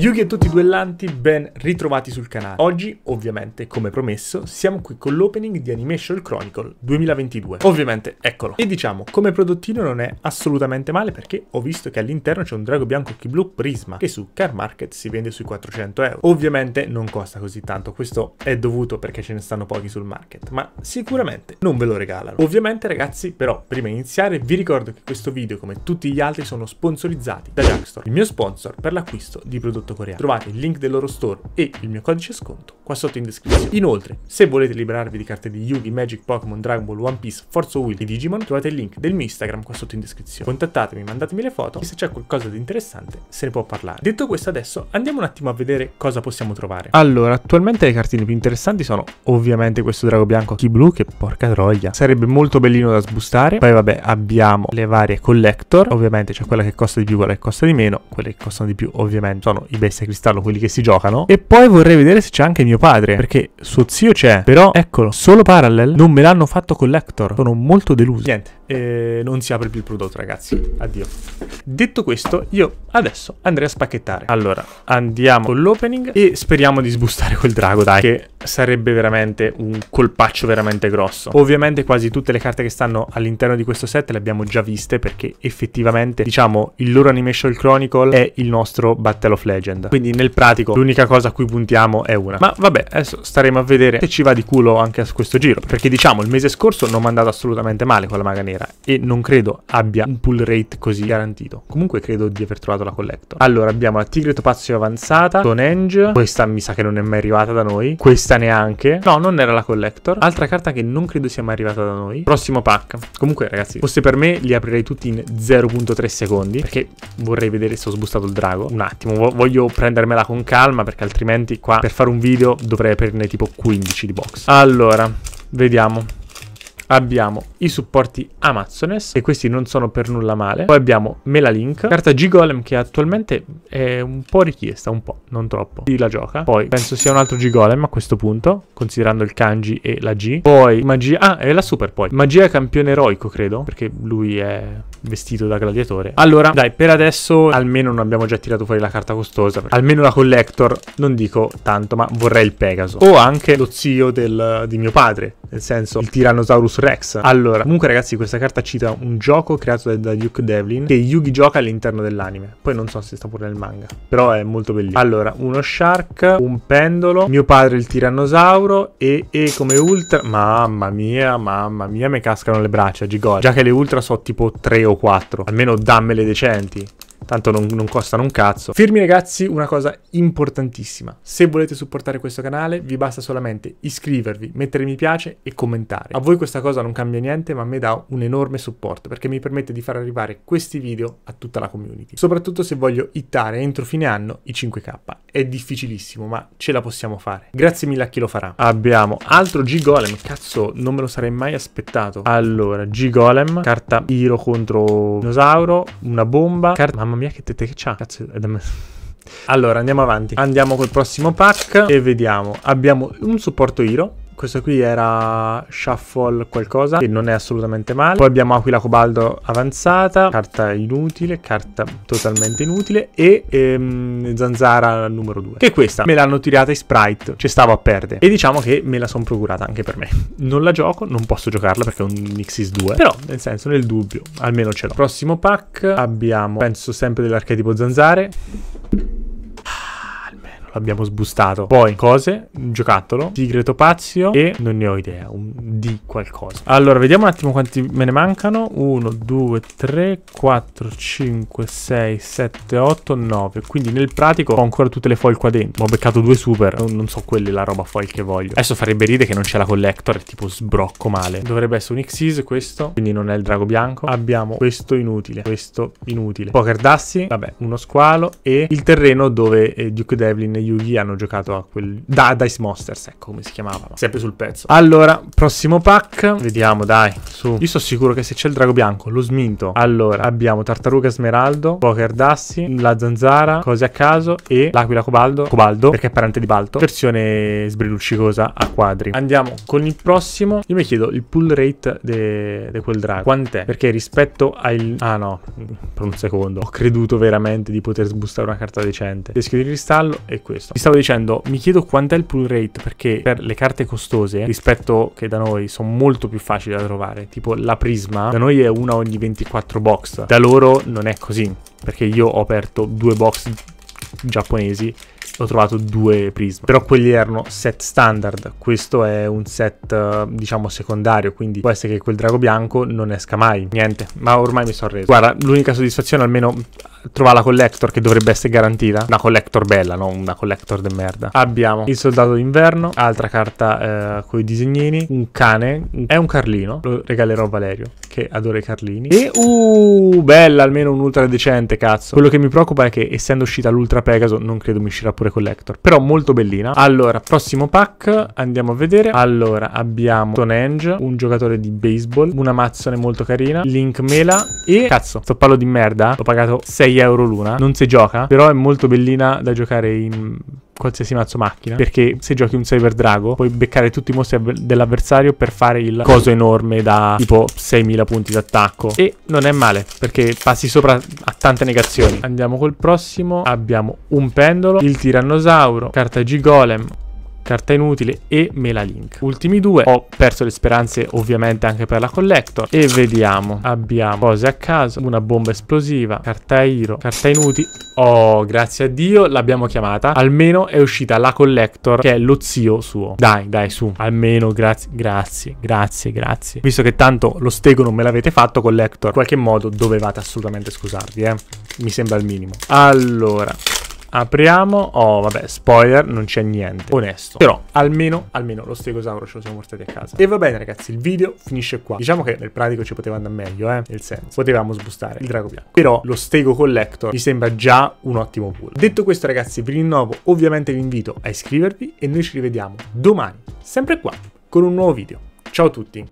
Yugi e tutti i duellanti ben ritrovati sul canale. Oggi, ovviamente, come promesso, siamo qui con l'opening di Animation Chronicle 2022. Ovviamente, eccolo. E diciamo, come prodottino non è assolutamente male perché ho visto che all'interno c'è un drago bianco occhi blu Prisma che su Car Market si vende sui 400 euro. Ovviamente non costa così tanto, questo è dovuto perché ce ne stanno pochi sul market, ma sicuramente non ve lo regalano. Ovviamente ragazzi, però, prima di iniziare vi ricordo che questo video, come tutti gli altri, sono sponsorizzati da Jackstore, il mio sponsor per l'acquisto di prodotti prodotto coreano. Trovate il link del loro store e il mio codice sconto qua sotto in descrizione. Inoltre, se volete liberarvi di carte di Yugi, Magic, Pokémon, Dragon Ball, One Piece, Forza Will e Digimon, trovate il link del mio Instagram qua sotto in descrizione. Contattatemi, mandatemi le foto e se c'è qualcosa di interessante se ne può parlare. Detto questo adesso andiamo un attimo a vedere cosa possiamo trovare. Allora, attualmente le cartine più interessanti sono ovviamente questo drago bianco Key Blue che porca troia. Sarebbe molto bellino da sbustare. Poi vabbè abbiamo le varie collector, ovviamente c'è quella che costa di più, quella che costa di meno, quelle che costano di più ovviamente sono i bestia cristallo, quelli che si giocano. E poi vorrei vedere se c'è anche mio padre, perché suo zio c'è, però eccolo, solo Parallel non me l'hanno fatto collector, sono molto deluso. Niente, eh, non si apre più il prodotto ragazzi, addio. Detto questo, io adesso andrei a spacchettare. Allora, andiamo con l'opening e speriamo di sbustare quel drago, dai, che sarebbe veramente un colpaccio veramente grosso. Ovviamente quasi tutte le carte che stanno all'interno di questo set le abbiamo già viste perché effettivamente diciamo il loro Animation Chronicle è il nostro Battle of Legend. Quindi nel pratico l'unica cosa a cui puntiamo è una. Ma vabbè adesso staremo a vedere se ci va di culo anche a questo giro perché diciamo il mese scorso non mi è andato assolutamente male con la maga nera e non credo abbia un pull rate così garantito. Comunque credo di aver trovato la collector. Allora abbiamo la Tigre Topazio Avanzata, Tonenge, questa mi sa che non è mai arrivata da noi, questa vista neanche. No, non era la collector. Altra carta che non credo sia mai arrivata da noi. Prossimo pack. Comunque, ragazzi, fosse per me li aprirei tutti in 0.3 secondi. Perché vorrei vedere se ho sbustato il drago. Un attimo, voglio prendermela con calma perché altrimenti qua per fare un video dovrei aprirne tipo 15 di box. Allora, vediamo abbiamo i supporti Amazones e questi non sono per nulla male. Poi abbiamo Melalink, carta G-Golem che attualmente è un po' richiesta, un po', non troppo. Chi la gioca. Poi penso sia un altro G-Golem a questo punto, considerando il kanji e la G. Poi magia... Ah, è la super poi. Magia campione eroico, credo, perché lui è vestito da gladiatore. Allora, dai, per adesso almeno non abbiamo già tirato fuori la carta costosa. Almeno la collector, non dico tanto, ma vorrei il Pegaso. O anche lo zio del, di mio padre, nel senso il Tyrannosaurus Rex. Allora, comunque ragazzi questa carta cita un gioco creato da Duke Devlin che Yugi gioca all'interno dell'anime. Poi non so se sta pure nel manga, però è molto bellissimo. Allora, uno shark, un pendolo, mio padre il tirannosauro e, e come ultra... Mamma mia, mamma mia, mi cascano le braccia, Gigol. Già che le ultra so tipo 3 o 4, almeno dammele decenti tanto non, non, costano un cazzo. Fermi ragazzi una cosa importantissima, se volete supportare questo canale vi basta solamente iscrivervi, mettere mi piace e commentare. A voi questa cosa non cambia niente ma a me dà un enorme supporto perché mi permette di far arrivare questi video a tutta la community, soprattutto se voglio hittare entro fine anno i 5k, è difficilissimo ma ce la possiamo fare. Grazie mille a chi lo farà. Abbiamo altro G-Golem, cazzo non me lo sarei mai aspettato. Allora, G-Golem, carta Iro contro Dinosauro, una bomba, carta Mamma mia che tette che c'ha. Cazzo, è da me. Allora, andiamo avanti. Andiamo col prossimo pack e vediamo. Abbiamo un supporto Hero questo qui era Shuffle qualcosa, che non è assolutamente male. Poi abbiamo Aquila Cobaldo avanzata, carta inutile, carta totalmente inutile e ehm, Zanzara numero 2. Che è questa me l'hanno tirata in sprite, ci cioè stavo a perdere. E diciamo che me la sono procurata anche per me. Non la gioco, non posso giocarla perché è un Nixis 2. Però, nel senso, nel dubbio, almeno ce l'ho. Prossimo pack abbiamo, penso sempre dell'archetipo Zanzare l'abbiamo sbustato. Poi cose, un giocattolo, sigreto pazio e non ne ho idea, un di qualcosa. Allora, vediamo un attimo quanti me ne mancano. 1, 2, 3, 4, 5, 6, 7, 8, 9. Quindi nel pratico ho ancora tutte le foil qua dentro. Ho beccato due super, non, non so quelle la roba foil che voglio. Adesso farebbe ridere che non c'è la collector e tipo sbrocco male. Dovrebbe essere un Xyz questo, quindi non è il drago bianco. Abbiamo questo inutile, questo inutile. Poker Dassi, vabbè, uno squalo e il terreno dove eh, Duke Devlin e Yugi hanno giocato a quel... Da, Dice Monsters, ecco come si chiamava. Sempre sul pezzo. Allora, prossimo pack. Vediamo, dai, su. Io sono sicuro che se c'è il drago bianco, lo sminto. Allora, abbiamo tartaruga smeraldo, poker dassi, la zanzara, cose a caso e l'aquila cobaldo. Cobaldo, perché è parente di Balto. Versione sbriluccicosa a quadri. Andiamo con il prossimo. Io mi chiedo il pull rate di quel drago. Quant'è? Perché rispetto al... Ah no, per un secondo. Ho creduto veramente di poter sbustare una carta decente. Deschio di cristallo e questo. Vi stavo dicendo, mi chiedo quant'è il pull rate perché per le carte costose rispetto che da noi sono molto più facili da trovare, tipo la Prisma, da noi è una ogni 24 box, da loro non è così, perché io ho aperto due box giapponesi ho trovato due prisma. Però quelli erano set standard. Questo è un set, diciamo, secondario. Quindi può essere che quel drago bianco non esca mai. Niente, ma ormai mi sono reso. Guarda, l'unica soddisfazione, almeno trovare la collector che dovrebbe essere garantita. Una collector bella, non una collector de merda. Abbiamo il soldato d'inverno, altra carta eh, con i disegnini, un cane, è un Carlino, lo regalerò a Valerio, che adora i Carlini. E uh, bella, almeno un ultra decente, cazzo. Quello che mi preoccupa è che essendo uscita l'ultra Pegaso non credo mi uscirà pure collector, però molto bellina. Allora, prossimo pack, andiamo a vedere. Allora, abbiamo Stonehenge, un giocatore di baseball, una mazzone molto carina, Link Mela e cazzo, sto parlo di merda, eh. ho pagato 6 6 euro l'una. Non si gioca, però è molto bellina da giocare in qualsiasi mazzo macchina perché se giochi un Cyber Drago puoi beccare tutti i mostri dell'avversario per fare il coso enorme da tipo 6000 punti d'attacco e non è male perché passi sopra a tante negazioni andiamo col prossimo abbiamo un pendolo il tirannosauro carta G golem Carta Inutile e Mela Link. Ultimi due, ho perso le speranze ovviamente anche per la Collector e vediamo, abbiamo cose a caso, una bomba esplosiva, Carta iro Carta Inutile, oh grazie a Dio l'abbiamo chiamata, almeno è uscita la Collector che è lo zio suo. Dai, dai, su, almeno grazie, grazie, grazie, grazie. Visto che tanto lo stego non me l'avete fatto Collector, in qualche modo dovevate assolutamente scusarvi, eh. Mi sembra il minimo. Allora, Apriamo, oh vabbè, spoiler, non c'è niente, onesto. Però almeno, almeno lo stegosauro ce lo siamo portati a casa. E va bene ragazzi, il video finisce qua. Diciamo che nel pratico ci poteva andare meglio, eh, nel senso, potevamo sbustare il drago bianco. Però lo stego collector mi sembra già un ottimo pool. Detto questo ragazzi, vi rinnovo ovviamente l'invito a iscrivervi e noi ci rivediamo domani, sempre qua, con un nuovo video. Ciao a tutti!